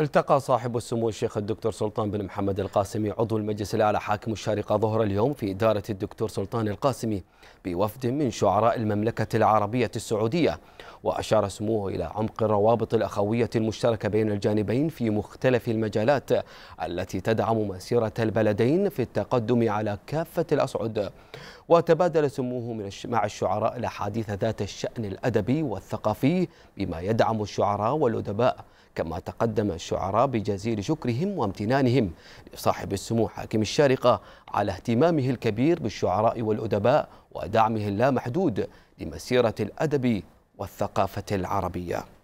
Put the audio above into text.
التقى صاحب السمو الشيخ الدكتور سلطان بن محمد القاسمي عضو المجلس الأعلى حاكم الشارقة ظهر اليوم في إدارة الدكتور سلطان القاسمي بوفد من شعراء المملكة العربية السعودية وأشار سموه إلى عمق الروابط الأخوية المشتركة بين الجانبين في مختلف المجالات التي تدعم مسيرة البلدين في التقدم على كافة الأصعد وتبادل سموه مع الشعراء الأحاديث ذات الشأن الأدبي والثقافي بما يدعم الشعراء والأدباء كما تقدم الشعراء بجزيل شكرهم وامتنانهم لصاحب السمو حاكم الشارقة على اهتمامه الكبير بالشعراء والأدباء ودعمه اللامحدود لمسيرة الأدب والثقافة العربية